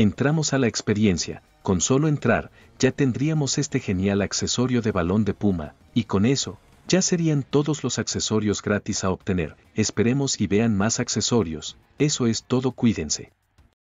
Entramos a la experiencia, con solo entrar, ya tendríamos este genial accesorio de balón de puma, y con eso, ya serían todos los accesorios gratis a obtener, esperemos y vean más accesorios, eso es todo cuídense.